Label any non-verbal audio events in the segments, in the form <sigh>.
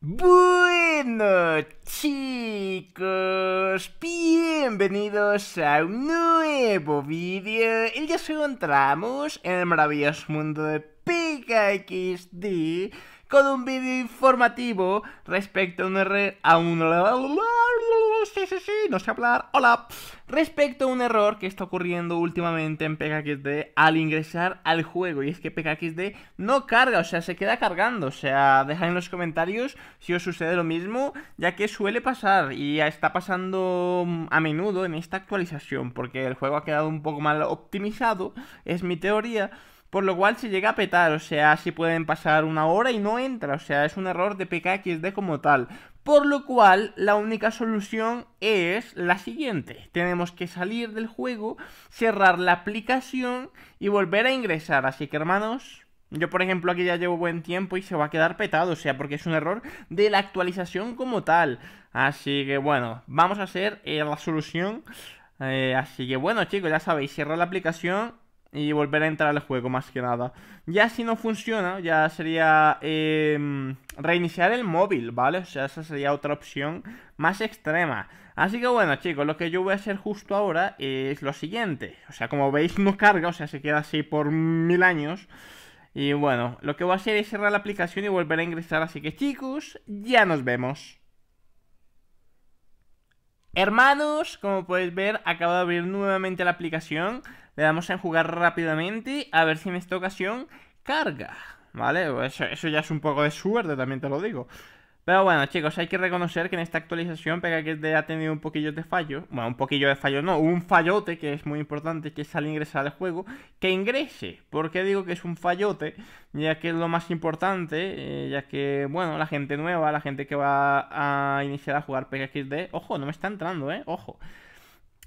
Bueno chicos, bienvenidos a un nuevo vídeo y ya se encontramos en el maravilloso mundo de XD con un vídeo informativo respecto a un, a un sí, no sé hablar, hola. Respecto a un error que está ocurriendo últimamente en PKXD al ingresar al juego, y es que PKXD no carga, o sea, se queda cargando, o sea, dejad en los comentarios si os sucede lo mismo, ya que suele pasar y está pasando mm, a menudo en esta actualización, porque el juego ha quedado un poco mal optimizado, es mi teoría. Por lo cual se llega a petar, o sea, si pueden pasar una hora y no entra, o sea, es un error de PKXD como tal. Por lo cual, la única solución es la siguiente. Tenemos que salir del juego, cerrar la aplicación y volver a ingresar. Así que hermanos, yo, por ejemplo, aquí ya llevo buen tiempo y se va a quedar petado, o sea, porque es un error de la actualización como tal. Así que bueno, vamos a hacer eh, la solución. Eh, así que bueno, chicos, ya sabéis, cierra la aplicación y volver a entrar al juego más que nada. Ya si no funciona, ya sería em, reiniciar el móvil, ¿vale? O sea, esa sería otra opción más extrema. Así que bueno, chicos, lo que yo voy a hacer justo ahora es lo siguiente. O sea, como veis no carga, o sea, se queda así por mil años. Y bueno, lo que voy a hacer es cerrar la aplicación y volver a ingresar. Así que chicos, ya nos vemos. Hermanos, como podéis ver, acabo de abrir nuevamente la aplicación. Le damos en jugar rápidamente. A ver si en esta ocasión carga. ¿Vale? Pues eso, ya es un poco de suerte, también te lo digo. Pero bueno, chicos, hay que reconocer que en esta actualización Pega ha tenido un poquillo de fallo. Bueno, un poquillo de fallo no, un fallote que es muy importante, que es al ingresar al juego, que ingrese. ¿Por qué digo que es un fallote? Ya que es lo más importante, eh, ya que, bueno, la gente nueva, la gente que va a iniciar a jugar PKXD, ojo, no me está entrando, ¿eh? Ojo.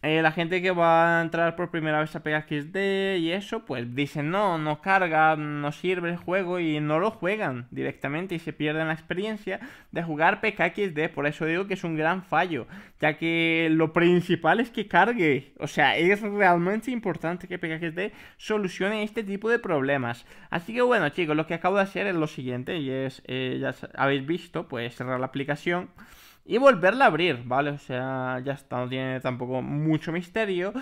Eh, la gente que va a entrar por primera vez a PKXD y eso, pues dicen no, no carga, no sirve el juego y no lo juegan directamente y se pierden la experiencia de jugar PKXD. Por eso digo que es un gran fallo, ya que lo principal es que cargue. O sea, es realmente importante que PKXD solucione este tipo de problemas. Así que bueno, chicos, lo que acabo de hacer es lo siguiente y es, eh, ya habéis visto, pues cerrar la aplicación y volverla a abrir, ¿vale? O sea, ya está, no tiene tampoco mucho misterio.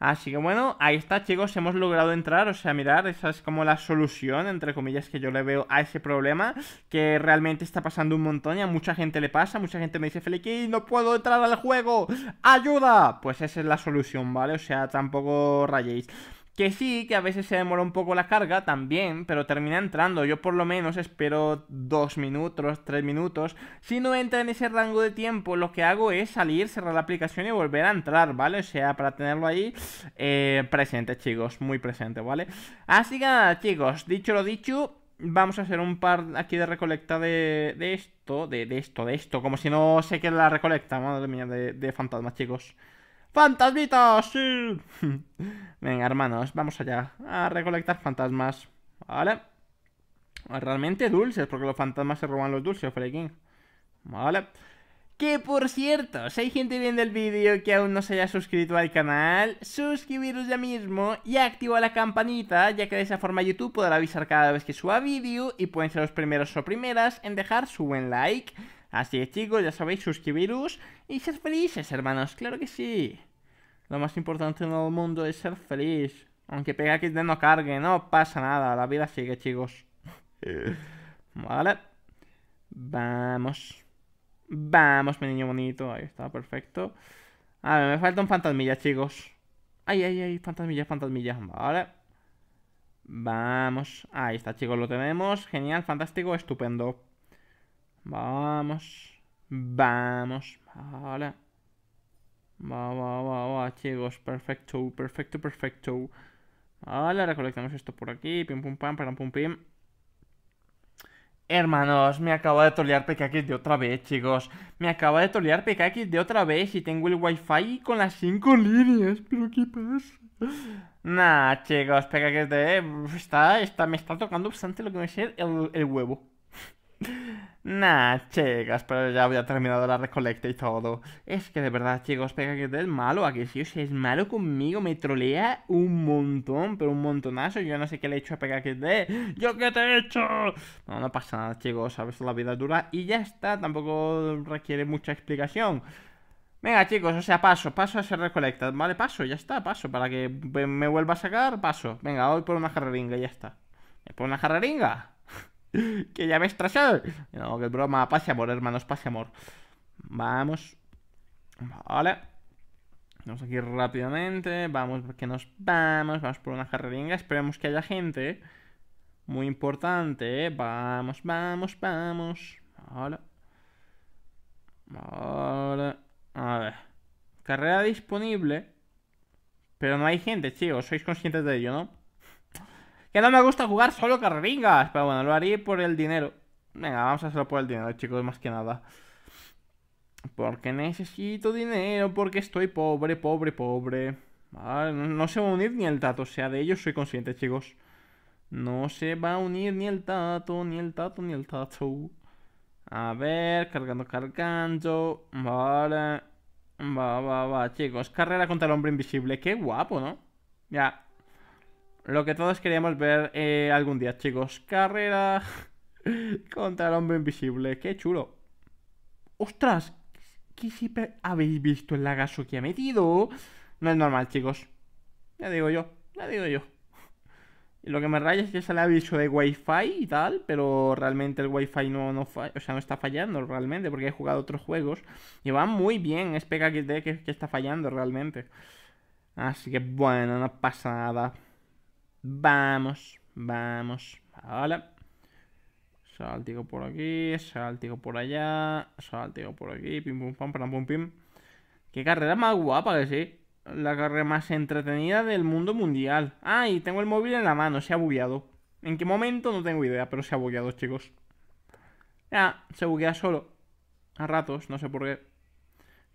Así que bueno, ahí está chicos, hemos logrado entrar, o sea, mirar, esa es como la solución, entre comillas, que yo le veo a ese problema, que realmente está pasando un montón y a mucha gente le pasa, mucha gente me dice, Feliqui, no puedo entrar al juego, ayuda, pues esa es la solución, ¿vale? O sea, tampoco rayéis. Que sí, que a veces se demora un poco la carga también, pero termina entrando. Yo por lo menos espero dos minutos, tres minutos. Si no entra en ese rango de tiempo, lo que hago es salir, cerrar la aplicación y volver a entrar, ¿vale? O sea, para tenerlo ahí eh, presente, chicos, muy presente, ¿vale? Así que nada, chicos, dicho lo dicho, vamos a hacer un par aquí de recolecta de, esto, de, esto, de esto, como si no sé que la recolecta, madre mía, de, de fantasmas, chicos. ¡Fantasmitas! ¡Sí! <laughs> Venga, hermanos, vamos allá a recolectar fantasmas. Vale. Realmente dulces, porque los fantasmas se roban los dulces, Freaking. Vale. Que por cierto, si hay gente viendo el vídeo que aún no se haya suscrito al canal, suscribiros ya mismo y activa la campanita, ya que de esa forma YouTube podrá avisar cada vez que suba vídeo y pueden ser los primeros o primeras en dejar su buen like. Así es chicos, ya sabéis, suscribiros y ser felices hermanos, claro que sí. Lo más importante en el mundo es ser feliz. Aunque pega que no cargue, no pasa nada, la vida sigue chicos. <laughs> vale. Vamos. Vamos, mi niño bonito, ahí está, perfecto. A ver, me falta un fantasmilla, chicos. Ay, ay, ay, fantasmilla, fantasmilla, vale. Vamos, ahí está, chicos, lo tenemos. Genial, fantástico, estupendo. Vamos. Vamos. Vale. Va, va, va, va, chicos. Perfecto, perfecto, perfecto. Vale, recolectamos esto por aquí. Pim, pum, pam, pam, pum, pim. Hermanos, me acaba de tolear PKX de otra vez, chicos. Me acaba de tolear PKX de otra vez y tengo el wifi con las 5 líneas. ¿Pero qué pasa? Nah, chicos, PKX de... Está, está, me está tocando bastante lo que va a ser el huevo. Nah, chicas, pero ya había terminado la recolecta y todo. Es que de verdad, chicos, pega que es malo ¿a aquí. Si es malo conmigo, me trolea un montón, pero un montonazo. Yo no sé qué le he hecho a pega que de. ¿Yo qué te he hecho? No, no pasa nada, chicos. Sabes, la vida dura y ya está. Tampoco requiere mucha explicación. Venga, chicos, o sea, paso, paso a ser recolecta. Vale, paso, ya está, paso. Para que me vuelva a sacar, paso. Venga, voy por una jarreringa, ya está. ¿Me por una jarreringa? <laughs> que ya me estresé. No, que broma. Pase amor, hermanos, pase amor. Vamos. Vale. Vamos aquí rápidamente. Vamos, porque nos vamos. Vamos por una carreringa. Esperemos que haya gente. Muy importante. Vamos, vamos, vamos. Vale. Vale. A ver. Carrera disponible. Pero no hay gente, chicos. Sois conscientes de ello, ¿no? no me gusta jugar solo carringas pero bueno, lo haré por el dinero. Venga, vamos a hacerlo por el dinero, chicos, más que nada. Porque necesito dinero, porque estoy pobre, pobre, pobre. no se va a unir ni el tato, o sea, de ello soy consciente, chicos. No se va a unir ni el tato, ni el tato, ni el tato. A ver, cargando, cargando. Vale. Va, va, va, chicos. Carrera contra el hombre invisible. Qué guapo, ¿no? Ya. Lo que todos queríamos ver eh, algún día, chicos. Carrera <laughs> contra el hombre invisible. ¡Qué chulo! ¡Ostras! ¿Qué si habéis visto el lagazo que ha metido? No es normal, chicos. Ya digo yo, ya digo yo. Y lo que me raya es que sale aviso de Wi-Fi y tal, pero realmente el Wi-Fi no, no, o sea, no está fallando realmente, porque he jugado otros juegos y va muy bien. Es que está fallando realmente. Así que bueno, no pasa nada. Vamos, vamos. hola. Saltigo por aquí, saltigo por allá, saltigo por aquí, pim pum pam, pam pum pim. Qué carrera más guapa que sí. La carrera más entretenida del mundo mundial. Ah, y tengo el móvil en la mano, se ha bugueado. ¿En qué momento? No tengo idea, pero se ha bugueado, chicos. Ya, se buguea solo. A ratos, no sé por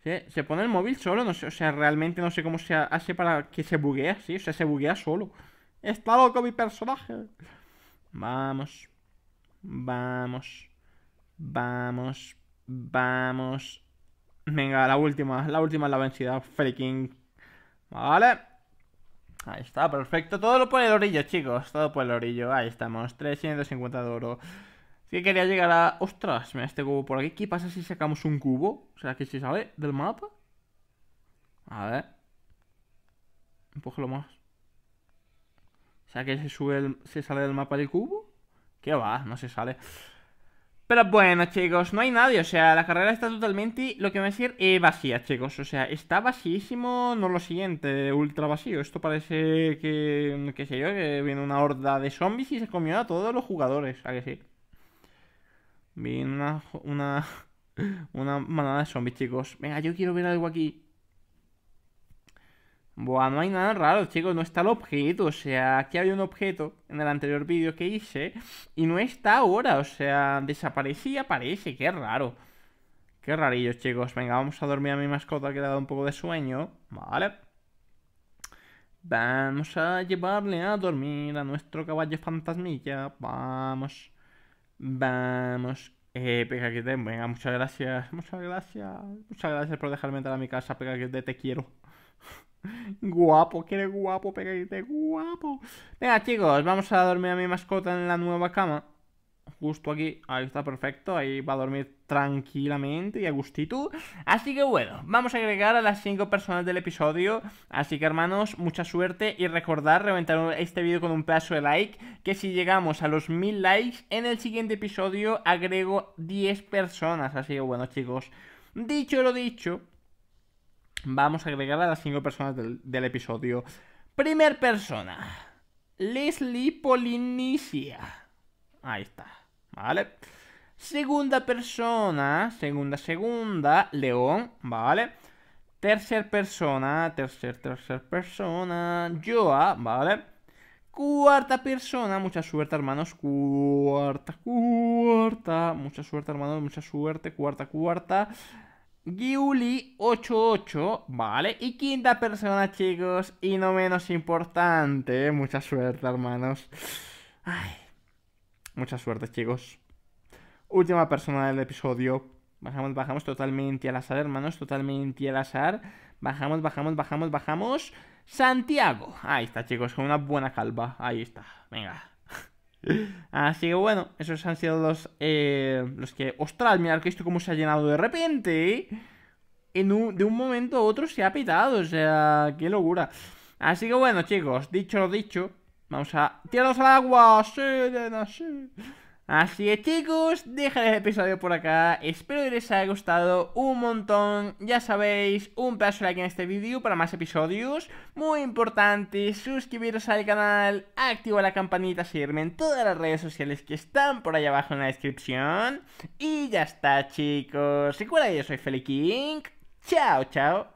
qué. Se pone el móvil solo, no sé, o sea, realmente no sé cómo se hace para que se buguee Sí, o sea, se buguea solo. Está loco mi personaje. Vamos. Vamos. Vamos. Vamos. Venga, la última. La última es la vencida. Freaking. Vale. Ahí está, perfecto. Todo lo pone el orillo, chicos. Todo por el orillo. Ahí estamos. 350 de oro. Sí quería llegar a... Ostras, Me este cubo por aquí. ¿Qué pasa si sacamos un cubo? sea, que se sale del mapa? A ver. Empujelo más. O sea que se, sube el, se sale del mapa del cubo. ¿Qué va? No se sale. Pero bueno, chicos, no hay nadie. O sea, la carrera está totalmente, lo que voy a decir, eh, vacía, chicos. O sea, está vacísimo, no lo siguiente, ultra vacío. Esto parece que, qué sé yo, que viene una horda de zombies y se comió a todos los jugadores. ¿A que sí? Viene una, una, <laughs> una manada de zombies, chicos. Venga, yo quiero ver algo aquí. Buah, no hay nada raro, chicos, no está el objeto, o sea, aquí hay un objeto en el anterior vídeo que hice y no está ahora, o sea, desaparece y aparece, qué raro. Qué rarillo, chicos. Venga, vamos a dormir a mi mascota que le ha dado un poco de sueño, vale. Vamos a llevarle a dormir a nuestro caballo fantasmilla, vamos. Vamos. Eh, te venga, muchas gracias, muchas gracias, muchas gracias por dejarme entrar a mi casa, que te quiero. Guapo, que eres guapo, pequeñito guapo. Venga, chicos, vamos a dormir a mi mascota en la nueva cama. Justo aquí, ahí está perfecto, ahí va a dormir tranquilamente y a gustito. Así que bueno, vamos a agregar a las 5 personas del episodio. Así que hermanos, mucha suerte y recordar reventar este vídeo con un pedazo de like. Que si llegamos a los 1000 likes, en el siguiente episodio agrego 10 personas. Así que bueno chicos, dicho lo dicho, vamos a agregar a las cinco personas del, episodio. Primer persona. Leslie Polinicia. Ahí está. ¿Vale? Segunda persona, segunda, segunda, León, ¿vale? Tercer persona, tercer, tercer persona, Joa, ¿vale? Cuarta persona, mucha suerte hermanos, cuarta, cuarta, mucha suerte hermanos, mucha suerte, cuarta, cuarta. Giuli88, ¿vale? Y quinta persona, chicos, y no menos importante. Mucha suerte, hermanos. Ay, mucha suerte, chicos. Última persona del episodio. Bajamos, bajamos totalmente al azar, hermanos, totalmente al azar. Bajamos, bajamos, bajamos, bajamos. Santiago. Ahí está, chicos, con una buena calva. Ahí está. Venga. Así que bueno, esos han sido los, eh, los que... ¡Ostras! Mirad que esto como se ha llenado de repente. ¿eh? En un, de un momento a otro se ha pitado. O sea, qué locura. Así que bueno, chicos, dicho lo dicho, vamos a... tirarnos al agua! sí! Así es chicos, dejaré el episodio por acá, espero que les haya gustado un montón, ya sabéis, un paso like en este vídeo para más episodios, muy importante, suscribiros al canal, activa la campanita, seguirme en todas las redes sociales que están por ahí abajo en la descripción, y ya está chicos, recuerda que yo soy Feli chao chao.